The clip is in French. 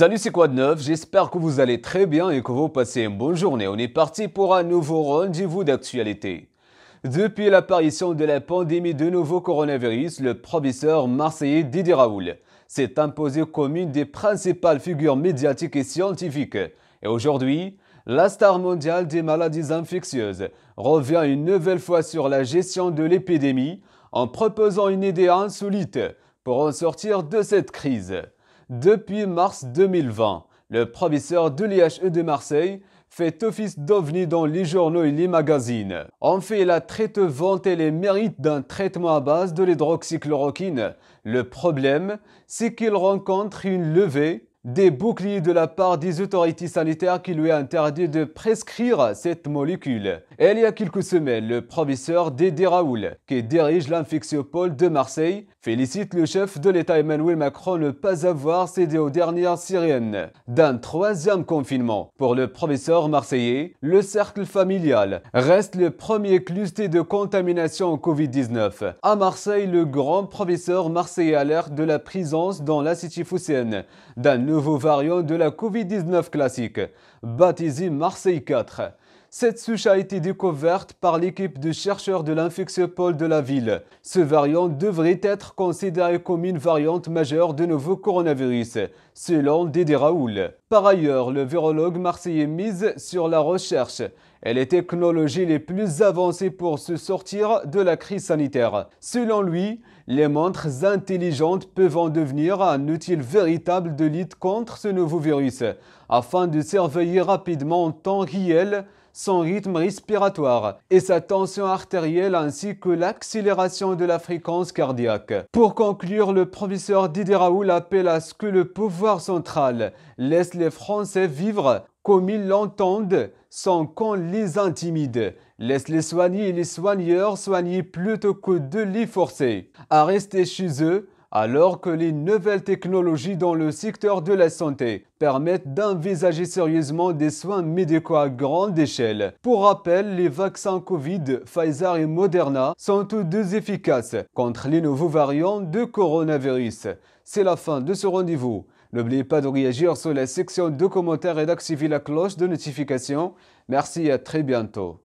Salut, c'est quoi de neuf J'espère que vous allez très bien et que vous passez une bonne journée. On est parti pour un nouveau rendez-vous d'actualité. Depuis l'apparition de la pandémie de nouveau coronavirus, le professeur marseillais Didier Raoul s'est imposé comme une des principales figures médiatiques et scientifiques. Et aujourd'hui, la star mondiale des maladies infectieuses revient une nouvelle fois sur la gestion de l'épidémie en proposant une idée insolite pour en sortir de cette crise. Depuis mars 2020, le professeur de l'IHE de Marseille fait office d'ovni dans les journaux et les magazines. En fait, la traite très les mérites d'un traitement à base de l'hydroxychloroquine. Le problème, c'est qu'il rencontre une levée des boucliers de la part des autorités sanitaires qui lui ont interdit de prescrire cette molécule. Et il y a quelques semaines, le professeur Dédé Raoul, qui dirige l'infectiopole de Marseille, félicite le chef de l'État Emmanuel Macron de ne pas avoir cédé aux dernières sirènes d'un troisième confinement. Pour le professeur marseillais, le cercle familial reste le premier cluster de contamination au Covid-19. À Marseille, le grand professeur marseillais alerte de la présence dans la cité phocéenne d'un nouveau nouveau variant de la Covid-19 classique, baptisé Marseille 4 cette souche a été découverte par l'équipe de chercheurs de Pôle de la ville. Ce variant devrait être considéré comme une variante majeure de nouveau coronavirus, selon Dédé Raoul. Par ailleurs, le virologue marseillais mise sur la recherche et les technologies les plus avancées pour se sortir de la crise sanitaire. Selon lui, les montres intelligentes peuvent en devenir un outil véritable de lutte contre ce nouveau virus, afin de surveiller rapidement en temps réel son rythme respiratoire et sa tension artérielle ainsi que l'accélération de la fréquence cardiaque. Pour conclure, le professeur Didier Raoul appelle à ce que le pouvoir central laisse les Français vivre comme ils l'entendent sans qu'on les intimide. Laisse les soigner et les soigneurs soigner plutôt que de les forcer à rester chez eux alors que les nouvelles technologies dans le secteur de la santé permettent d'envisager sérieusement des soins médicaux à grande échelle. Pour rappel, les vaccins Covid, Pfizer et Moderna sont tous deux efficaces contre les nouveaux variants de coronavirus. C'est la fin de ce rendez-vous. N'oubliez pas de réagir sur la section de commentaires et d'activer la cloche de notification. Merci et à très bientôt.